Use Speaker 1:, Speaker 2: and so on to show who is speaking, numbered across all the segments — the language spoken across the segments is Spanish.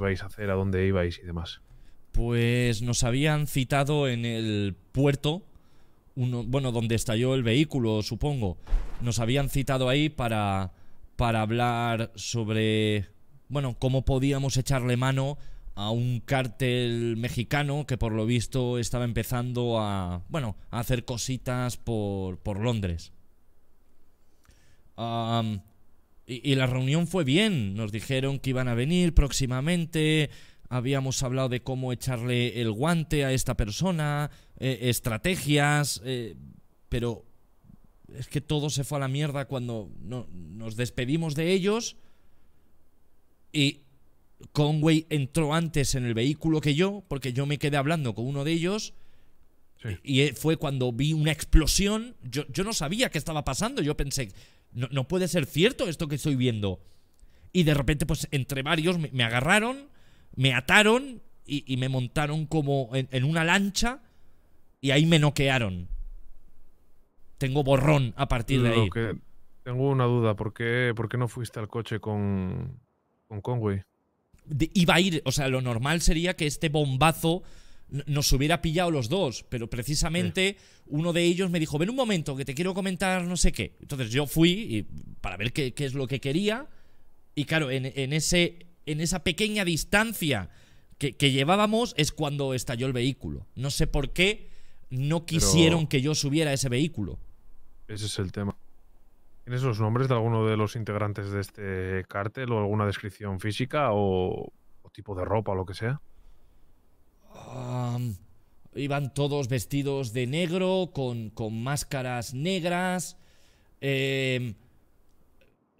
Speaker 1: vais a hacer, a dónde ibais y demás.
Speaker 2: Pues nos habían citado en el puerto, uno, bueno, donde estalló el vehículo, supongo. Nos habían citado ahí para, para hablar sobre, bueno, cómo podíamos echarle mano a un cártel mexicano que por lo visto estaba empezando a, bueno, a hacer cositas por, por Londres. Y, la reunión fue bien, nos dijeron que iban a venir próximamente, habíamos hablado de cómo echarle el guante a esta persona, eh, estrategias, eh, pero es que todo se fue a la mierda cuando nos despedimos de ellos y Conway entró antes en el vehículo que yo, porque yo me quedé hablando con uno de ellos. Y fue cuando vi una explosión. yo no sabía qué estaba pasando. Yo pensé, no, puede ser cierto esto que estoy viendo. Y de repente, pues entre varios me, agarraron, me ataron y, me montaron como en, una lancha y ahí me noquearon.
Speaker 1: Tengo borrón a partir de ahí. tengo una duda, ¿por qué, ¿por qué, no fuiste al coche con, con Conway?
Speaker 2: iba a ir, o sea, lo normal sería que este bombazo nos hubiera pillado los dos, pero precisamente uno de ellos me dijo, ven un momento, que te quiero comentar no sé qué. Entonces yo fui para ver qué, es lo que quería y claro, en, ese, en esa pequeña distancia que, llevábamos es cuando estalló el vehículo. No sé por qué no quisieron que yo subiera ese vehículo.
Speaker 1: Ese es el tema. ¿Tienes los nombres de alguno de los integrantes de este cártel o alguna descripción física o tipo de ropa o lo que sea? Iban todos vestidos
Speaker 2: de negro, con, máscaras negras. Em,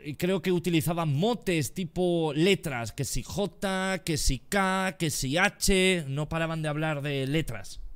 Speaker 2: y creo que utilizaban motes tipo letras, que si J, que si K, que si H, no paraban de hablar de letras.